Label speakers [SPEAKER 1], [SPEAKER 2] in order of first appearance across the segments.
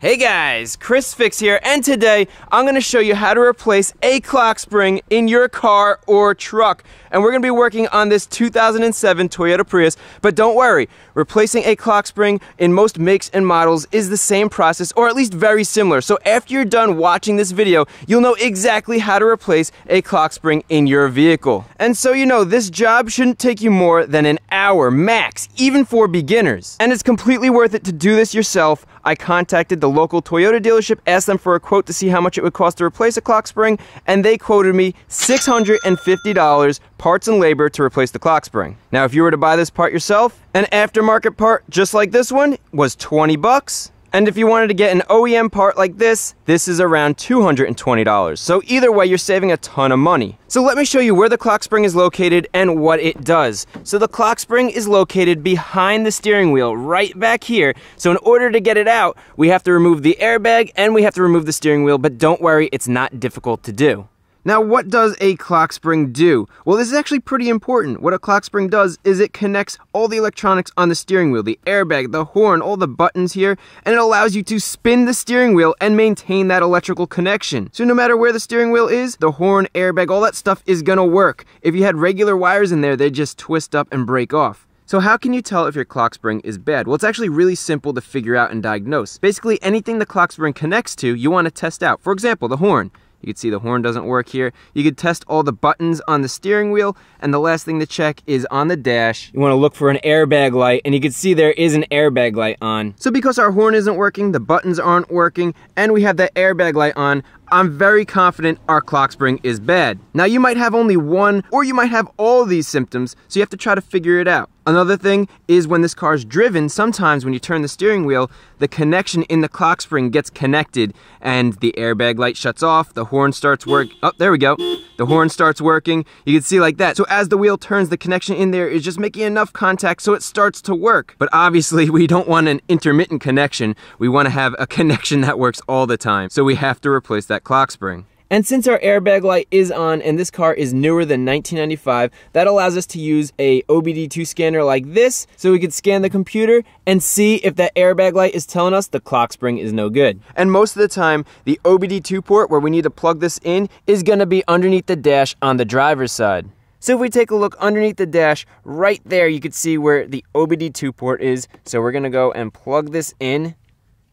[SPEAKER 1] Hey guys, Chris Fix here, and today I'm gonna show you how to replace a clock spring in your car or truck. And we're gonna be working on this 2007 Toyota Prius, but don't worry, replacing a clock spring in most makes and models is the same process, or at least very similar. So after you're done watching this video, you'll know exactly how to replace a clock spring in your vehicle. And so you know, this job shouldn't take you more than an hour max, even for beginners. And it's completely worth it to do this yourself. I contacted the the local Toyota dealership, asked them for a quote to see how much it would cost to replace a clock spring, and they quoted me $650 parts and labor to replace the clock spring. Now, if you were to buy this part yourself, an aftermarket part just like this one was 20 bucks. And if you wanted to get an OEM part like this, this is around $220. So either way, you're saving a ton of money. So let me show you where the clock spring is located and what it does. So the clock spring is located behind the steering wheel, right back here. So in order to get it out, we have to remove the airbag and we have to remove the steering wheel, but don't worry, it's not difficult to do. Now, what does a clock spring do? Well, this is actually pretty important. What a clock spring does is it connects all the electronics on the steering wheel, the airbag, the horn, all the buttons here, and it allows you to spin the steering wheel and maintain that electrical connection. So no matter where the steering wheel is, the horn, airbag, all that stuff is gonna work. If you had regular wires in there, they'd just twist up and break off. So how can you tell if your clock spring is bad? Well, it's actually really simple to figure out and diagnose. Basically, anything the clock spring connects to, you wanna test out. For example, the horn. You can see the horn doesn't work here. You could test all the buttons on the steering wheel. And the last thing to check is on the dash. You wanna look for an airbag light and you can see there is an airbag light on. So because our horn isn't working, the buttons aren't working, and we have that airbag light on, I'm very confident our clock spring is bad. Now you might have only one or you might have all these symptoms, so you have to try to figure it out. Another thing is when this car is driven, sometimes when you turn the steering wheel, the connection in the clock spring gets connected and the airbag light shuts off, the horn starts work. Oh, there we go. The horn starts working. You can see like that. So as the wheel turns, the connection in there is just making enough contact so it starts to work. But obviously, we don't want an intermittent connection. We want to have a connection that works all the time. So we have to replace that that clock spring. And since our airbag light is on and this car is newer than 1995, that allows us to use a OBD2 scanner like this so we could scan the computer and see if that airbag light is telling us the clock spring is no good. And most of the time, the OBD2 port where we need to plug this in is gonna be underneath the dash on the driver's side. So if we take a look underneath the dash, right there you can see where the OBD2 port is. So we're gonna go and plug this in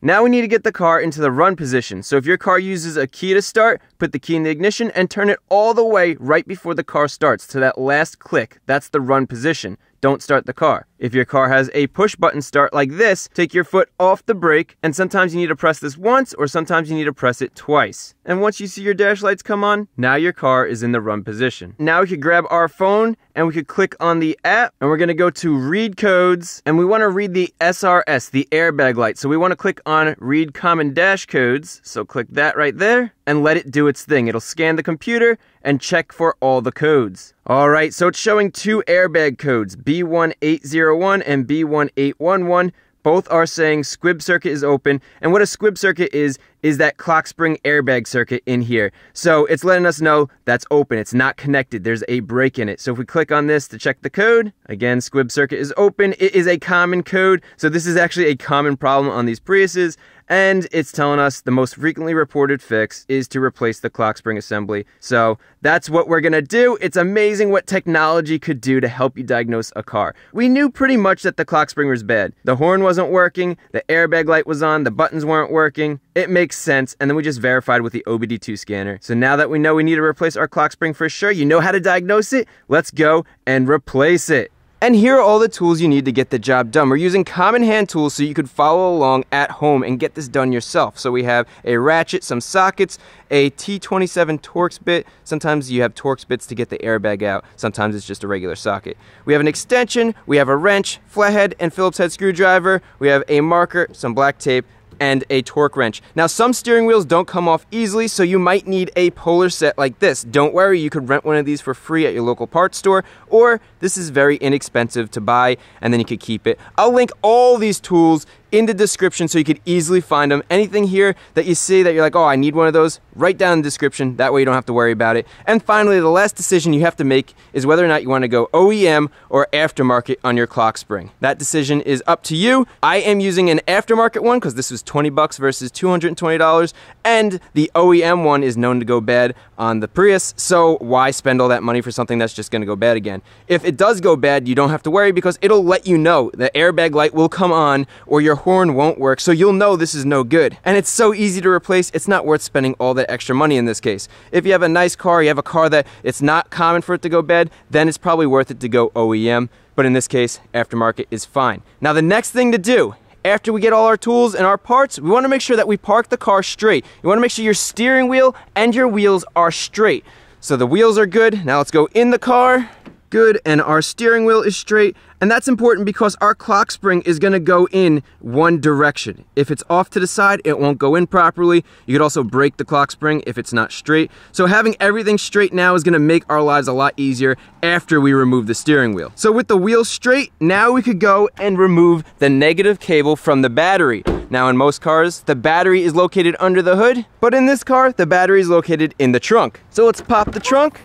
[SPEAKER 1] now we need to get the car into the run position. So if your car uses a key to start, put the key in the ignition and turn it all the way right before the car starts to that last click. That's the run position don't start the car. If your car has a push button start like this, take your foot off the brake, and sometimes you need to press this once or sometimes you need to press it twice. And once you see your dash lights come on, now your car is in the run position. Now we could grab our phone and we could click on the app and we're gonna go to read codes and we wanna read the SRS, the airbag light. So we wanna click on read common dash codes. So click that right there and let it do its thing. It'll scan the computer and check for all the codes. All right, so it's showing two airbag codes, B1801 and B1811. Both are saying squib circuit is open. And what a squib circuit is, is that clock spring airbag circuit in here. So it's letting us know that's open. It's not connected. There's a break in it. So if we click on this to check the code, again, squib circuit is open. It is a common code. So this is actually a common problem on these Priuses. And it's telling us the most frequently reported fix is to replace the clock spring assembly. So that's what we're gonna do. It's amazing what technology could do to help you diagnose a car. We knew pretty much that the clock spring was bad. The horn wasn't working, the airbag light was on, the buttons weren't working. It makes makes sense. And then we just verified with the OBD2 scanner. So now that we know we need to replace our clock spring for sure, you know how to diagnose it. Let's go and replace it. And here are all the tools you need to get the job done. We're using common hand tools so you could follow along at home and get this done yourself. So we have a ratchet, some sockets, a T27 Torx bit. Sometimes you have Torx bits to get the airbag out. Sometimes it's just a regular socket. We have an extension, we have a wrench, flathead and Phillips head screwdriver. We have a marker, some black tape, and a torque wrench. Now some steering wheels don't come off easily so you might need a polar set like this. Don't worry you could rent one of these for free at your local parts store or this is very inexpensive to buy and then you could keep it. I'll link all these tools in the description so you could easily find them. Anything here that you see that you're like, oh, I need one of those, write down in the description. That way you don't have to worry about it. And finally, the last decision you have to make is whether or not you want to go OEM or aftermarket on your clock spring. That decision is up to you. I am using an aftermarket one because this was 20 bucks versus $220. And the OEM one is known to go bad on the Prius. So why spend all that money for something that's just going to go bad again? If it does go bad, you don't have to worry because it'll let you know. The airbag light will come on or your corn won't work, so you'll know this is no good. And it's so easy to replace, it's not worth spending all that extra money in this case. If you have a nice car, you have a car that it's not common for it to go bad, then it's probably worth it to go OEM, but in this case, aftermarket is fine. Now the next thing to do after we get all our tools and our parts, we wanna make sure that we park the car straight. You wanna make sure your steering wheel and your wheels are straight. So the wheels are good. Now let's go in the car. Good, and our steering wheel is straight. And that's important because our clock spring is gonna go in one direction. If it's off to the side, it won't go in properly. You could also break the clock spring if it's not straight. So having everything straight now is gonna make our lives a lot easier after we remove the steering wheel. So with the wheel straight, now we could go and remove the negative cable from the battery. Now in most cars, the battery is located under the hood, but in this car, the battery is located in the trunk. So let's pop the trunk,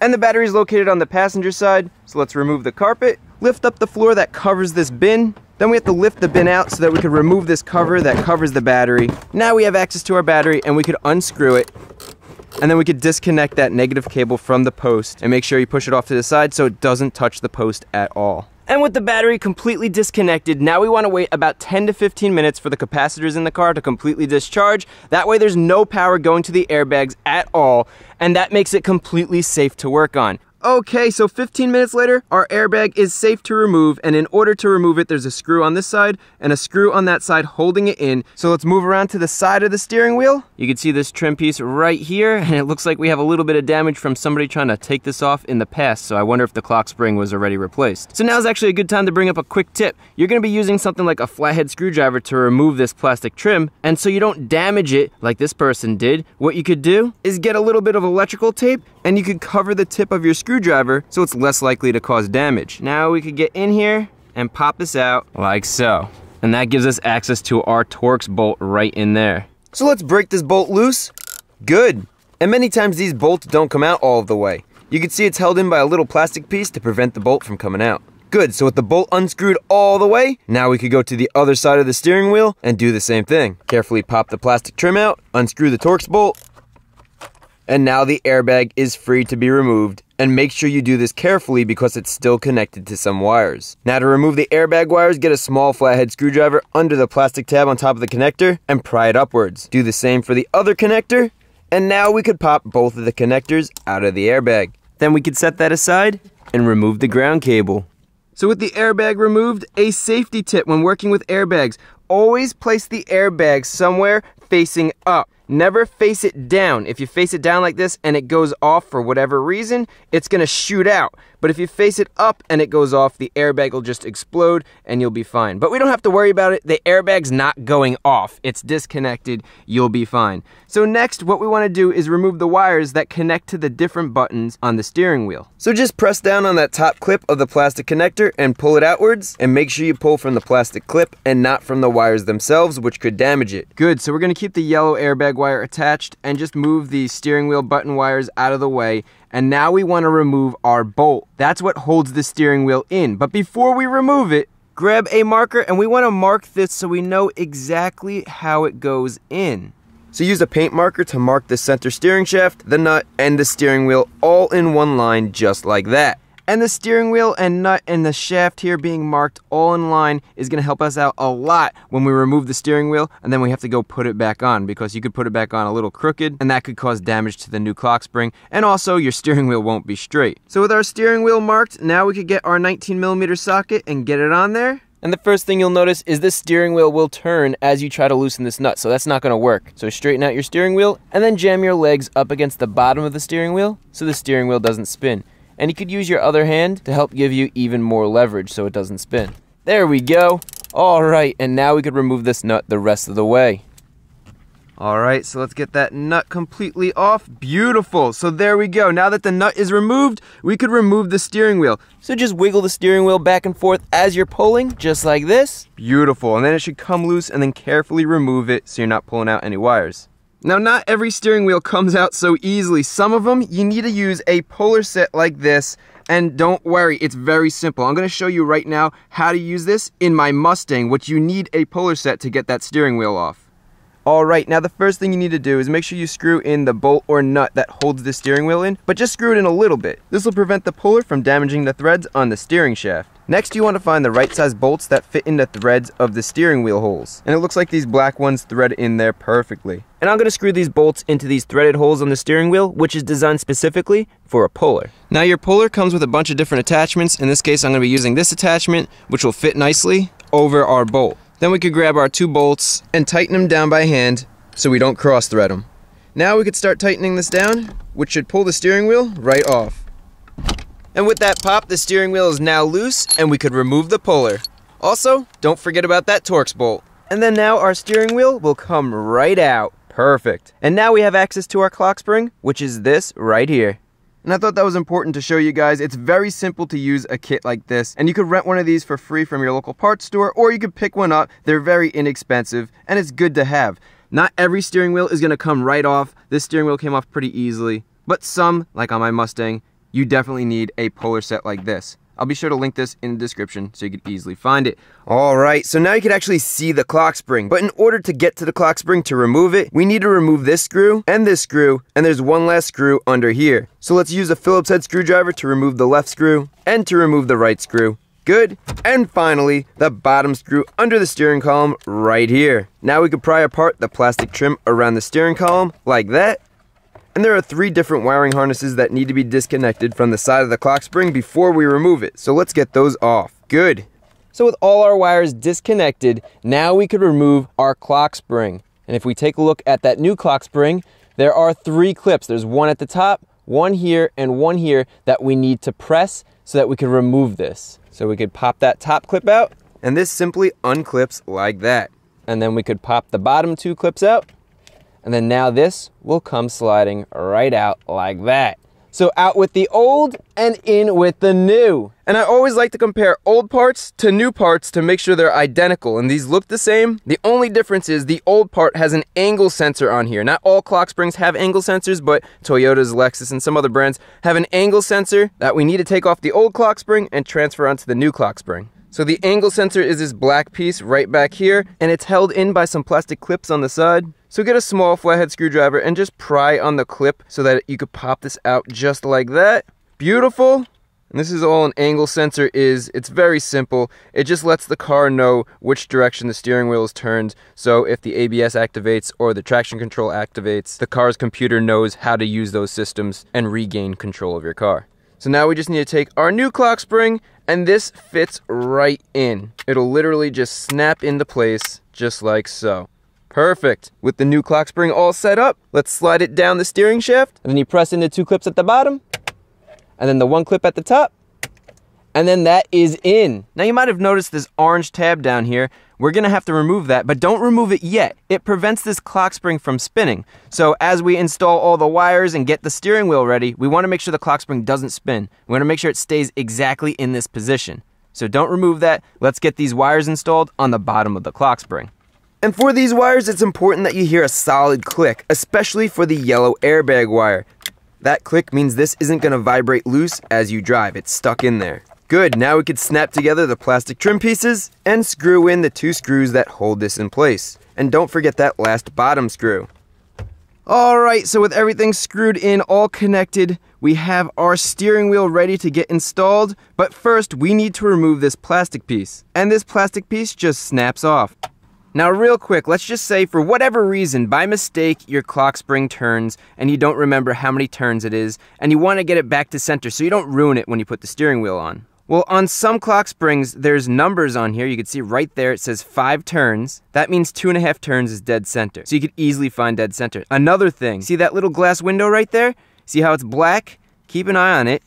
[SPEAKER 1] and the battery is located on the passenger side, so let's remove the carpet, lift up the floor that covers this bin. Then we have to lift the bin out so that we could remove this cover that covers the battery. Now we have access to our battery and we could unscrew it. And then we could disconnect that negative cable from the post and make sure you push it off to the side so it doesn't touch the post at all. And with the battery completely disconnected, now we want to wait about 10 to 15 minutes for the capacitors in the car to completely discharge. That way there's no power going to the airbags at all, and that makes it completely safe to work on. Okay, so 15 minutes later, our airbag is safe to remove, and in order to remove it, there's a screw on this side and a screw on that side holding it in. So let's move around to the side of the steering wheel. You can see this trim piece right here, and it looks like we have a little bit of damage from somebody trying to take this off in the past, so I wonder if the clock spring was already replaced. So now's actually a good time to bring up a quick tip. You're gonna be using something like a flathead screwdriver to remove this plastic trim, and so you don't damage it like this person did, what you could do is get a little bit of electrical tape, and you could cover the tip of your screw screwdriver so it's less likely to cause damage. Now we could get in here and pop this out like so. And that gives us access to our Torx bolt right in there. So let's break this bolt loose. Good. And many times these bolts don't come out all of the way. You can see it's held in by a little plastic piece to prevent the bolt from coming out. Good, so with the bolt unscrewed all the way, now we could go to the other side of the steering wheel and do the same thing. Carefully pop the plastic trim out, unscrew the Torx bolt, and now the airbag is free to be removed and make sure you do this carefully because it's still connected to some wires. Now to remove the airbag wires, get a small flathead screwdriver under the plastic tab on top of the connector and pry it upwards. Do the same for the other connector, and now we could pop both of the connectors out of the airbag. Then we could set that aside and remove the ground cable. So with the airbag removed, a safety tip when working with airbags, always place the airbag somewhere facing up. Never face it down. If you face it down like this and it goes off for whatever reason, it's gonna shoot out. But if you face it up and it goes off, the airbag will just explode and you'll be fine. But we don't have to worry about it. The airbag's not going off. It's disconnected. You'll be fine. So next, what we wanna do is remove the wires that connect to the different buttons on the steering wheel. So just press down on that top clip of the plastic connector and pull it outwards and make sure you pull from the plastic clip and not from the wires themselves, which could damage it. Good, so we're gonna keep the yellow airbag wire attached and just move the steering wheel button wires out of the way. And now we want to remove our bolt. That's what holds the steering wheel in. But before we remove it, grab a marker and we want to mark this so we know exactly how it goes in. So use a paint marker to mark the center steering shaft, the nut, and the steering wheel all in one line just like that. And the steering wheel and nut and the shaft here being marked all in line is going to help us out a lot when we remove the steering wheel and then we have to go put it back on because you could put it back on a little crooked and that could cause damage to the new clock spring and also your steering wheel won't be straight. So with our steering wheel marked, now we could get our 19 millimeter socket and get it on there. And the first thing you'll notice is this steering wheel will turn as you try to loosen this nut, so that's not gonna work. So straighten out your steering wheel and then jam your legs up against the bottom of the steering wheel so the steering wheel doesn't spin and you could use your other hand to help give you even more leverage so it doesn't spin. There we go. All right, and now we could remove this nut the rest of the way. All right, so let's get that nut completely off. Beautiful. So there we go. Now that the nut is removed, we could remove the steering wheel. So just wiggle the steering wheel back and forth as you're pulling, just like this. Beautiful. And then it should come loose and then carefully remove it so you're not pulling out any wires. Now, not every steering wheel comes out so easily. Some of them, you need to use a puller set like this, and don't worry, it's very simple. I'm gonna show you right now how to use this in my Mustang, which you need a puller set to get that steering wheel off. All right, now the first thing you need to do is make sure you screw in the bolt or nut that holds the steering wheel in, but just screw it in a little bit. This will prevent the puller from damaging the threads on the steering shaft. Next, you want to find the right size bolts that fit in the threads of the steering wheel holes. And it looks like these black ones thread in there perfectly. And I'm going to screw these bolts into these threaded holes on the steering wheel, which is designed specifically for a puller. Now your puller comes with a bunch of different attachments. In this case, I'm going to be using this attachment, which will fit nicely over our bolt. Then we could grab our two bolts and tighten them down by hand so we don't cross thread them. Now we could start tightening this down, which should pull the steering wheel right off. And with that pop, the steering wheel is now loose and we could remove the puller. Also, don't forget about that Torx bolt. And then now our steering wheel will come right out. Perfect. And now we have access to our clock spring, which is this right here. And I thought that was important to show you guys. It's very simple to use a kit like this. And you could rent one of these for free from your local parts store, or you could pick one up. They're very inexpensive, and it's good to have. Not every steering wheel is gonna come right off. This steering wheel came off pretty easily. But some, like on my Mustang, you definitely need a polar set like this. I'll be sure to link this in the description so you can easily find it. All right, so now you can actually see the clock spring, but in order to get to the clock spring to remove it, we need to remove this screw and this screw, and there's one last screw under here. So let's use a Phillips head screwdriver to remove the left screw and to remove the right screw. Good. And finally, the bottom screw under the steering column right here. Now we can pry apart the plastic trim around the steering column like that and there are three different wiring harnesses that need to be disconnected from the side of the clock spring before we remove it. So let's get those off. Good. So with all our wires disconnected, now we could remove our clock spring. And if we take a look at that new clock spring, there are three clips. There's one at the top, one here, and one here that we need to press so that we could remove this. So we could pop that top clip out. And this simply unclips like that. And then we could pop the bottom two clips out and then now this will come sliding right out like that. So out with the old and in with the new. And I always like to compare old parts to new parts to make sure they're identical. And these look the same. The only difference is the old part has an angle sensor on here. Not all clock springs have angle sensors, but Toyota's, Lexus, and some other brands have an angle sensor that we need to take off the old clock spring and transfer onto the new clock spring. So the angle sensor is this black piece right back here, and it's held in by some plastic clips on the side. So get a small flathead screwdriver and just pry on the clip so that you could pop this out just like that. Beautiful. And this is all an angle sensor is. It's very simple. It just lets the car know which direction the steering wheel is turned. So if the ABS activates or the traction control activates, the car's computer knows how to use those systems and regain control of your car. So now we just need to take our new clock spring and this fits right in. It'll literally just snap into place just like so. Perfect. With the new clock spring all set up, let's slide it down the steering shaft, and then you press in the two clips at the bottom, and then the one clip at the top, and then that is in. Now you might have noticed this orange tab down here. We're gonna have to remove that, but don't remove it yet. It prevents this clock spring from spinning. So as we install all the wires and get the steering wheel ready, we wanna make sure the clock spring doesn't spin. We wanna make sure it stays exactly in this position. So don't remove that. Let's get these wires installed on the bottom of the clock spring. And for these wires, it's important that you hear a solid click, especially for the yellow airbag wire. That click means this isn't going to vibrate loose as you drive, it's stuck in there. Good, now we can snap together the plastic trim pieces and screw in the two screws that hold this in place. And don't forget that last bottom screw. Alright, so with everything screwed in, all connected, we have our steering wheel ready to get installed, but first we need to remove this plastic piece. And this plastic piece just snaps off. Now, real quick, let's just say for whatever reason, by mistake, your clock spring turns and you don't remember how many turns it is, and you want to get it back to center so you don't ruin it when you put the steering wheel on. Well, on some clock springs, there's numbers on here. You can see right there, it says five turns. That means two and a half turns is dead center. So you could easily find dead center. Another thing, see that little glass window right there? See how it's black? Keep an eye on it.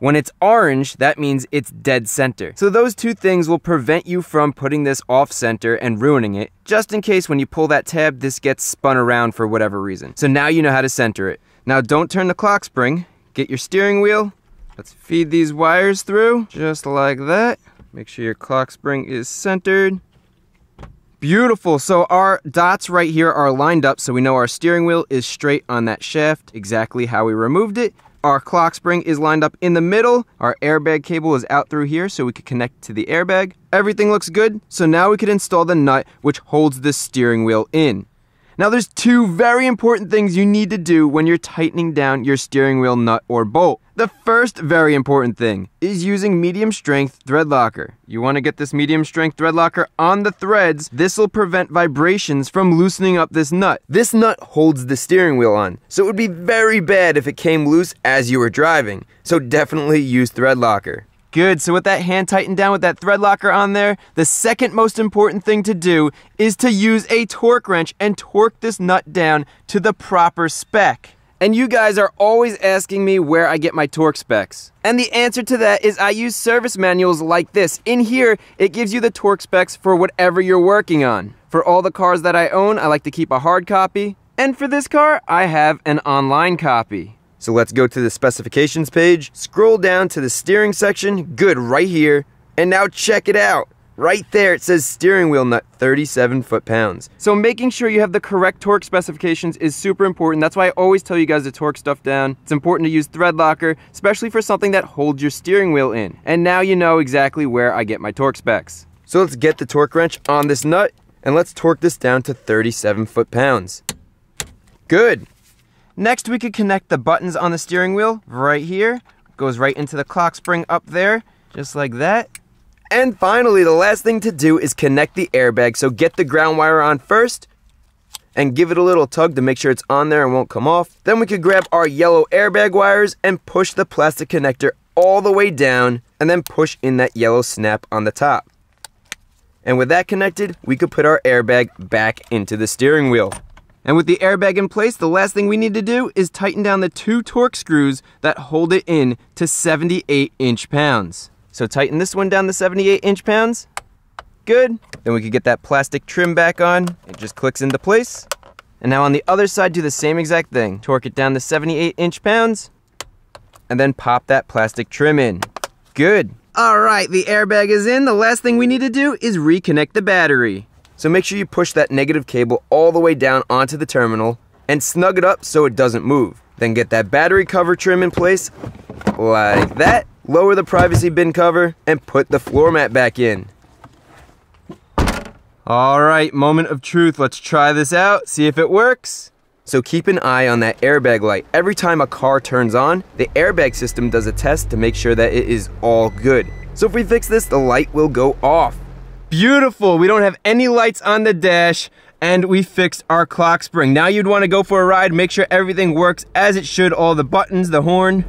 [SPEAKER 1] When it's orange, that means it's dead center. So those two things will prevent you from putting this off center and ruining it, just in case when you pull that tab, this gets spun around for whatever reason. So now you know how to center it. Now don't turn the clock spring, get your steering wheel, let's feed these wires through, just like that. Make sure your clock spring is centered. Beautiful. So our dots right here are lined up so we know our steering wheel is straight on that shaft, exactly how we removed it. Our clock spring is lined up in the middle. Our airbag cable is out through here so we could connect to the airbag. Everything looks good, so now we could install the nut which holds the steering wheel in. Now there's two very important things you need to do when you're tightening down your steering wheel nut or bolt. The first very important thing is using medium strength thread locker. You want to get this medium strength thread locker on the threads. This will prevent vibrations from loosening up this nut. This nut holds the steering wheel on, so it would be very bad if it came loose as you were driving. So definitely use thread locker. Good, so with that hand tightened down with that thread locker on there, the second most important thing to do is to use a torque wrench and torque this nut down to the proper spec. And you guys are always asking me where I get my torque specs. And the answer to that is I use service manuals like this. In here, it gives you the torque specs for whatever you're working on. For all the cars that I own, I like to keep a hard copy. And for this car, I have an online copy. So let's go to the specifications page, scroll down to the steering section, good, right here, and now check it out. Right there, it says steering wheel nut 37 foot-pounds. So making sure you have the correct torque specifications is super important. That's why I always tell you guys to torque stuff down. It's important to use thread locker, especially for something that holds your steering wheel in. And now you know exactly where I get my torque specs. So let's get the torque wrench on this nut and let's torque this down to 37 foot-pounds. Good. Next, we could connect the buttons on the steering wheel right here. Goes right into the clock spring up there, just like that. And finally, the last thing to do is connect the airbag. So get the ground wire on first and give it a little tug to make sure it's on there and won't come off. Then we could grab our yellow airbag wires and push the plastic connector all the way down and then push in that yellow snap on the top. And with that connected, we could put our airbag back into the steering wheel. And with the airbag in place, the last thing we need to do is tighten down the two torque screws that hold it in to 78 inch pounds. So tighten this one down to 78 inch pounds. Good. Then we could get that plastic trim back on. It just clicks into place. And now on the other side, do the same exact thing. Torque it down to 78 inch pounds and then pop that plastic trim in. Good. All right, the airbag is in. The last thing we need to do is reconnect the battery. So make sure you push that negative cable all the way down onto the terminal and snug it up so it doesn't move. Then get that battery cover trim in place like that. Lower the privacy bin cover and put the floor mat back in. All right, moment of truth. Let's try this out, see if it works. So keep an eye on that airbag light. Every time a car turns on, the airbag system does a test to make sure that it is all good. So if we fix this, the light will go off. Beautiful. We don't have any lights on the dash and we fixed our clock spring. Now you'd want to go for a ride, make sure everything works as it should, all the buttons, the horn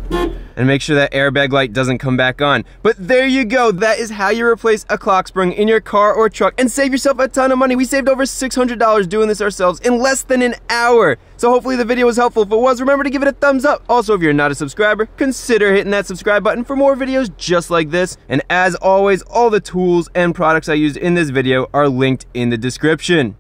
[SPEAKER 1] and make sure that airbag light doesn't come back on. But there you go. That is how you replace a clock spring in your car or truck and save yourself a ton of money. We saved over $600 doing this ourselves in less than an hour. So hopefully the video was helpful. If it was, remember to give it a thumbs up. Also, if you're not a subscriber, consider hitting that subscribe button for more videos just like this. And as always, all the tools and products I used in this video are linked in the description.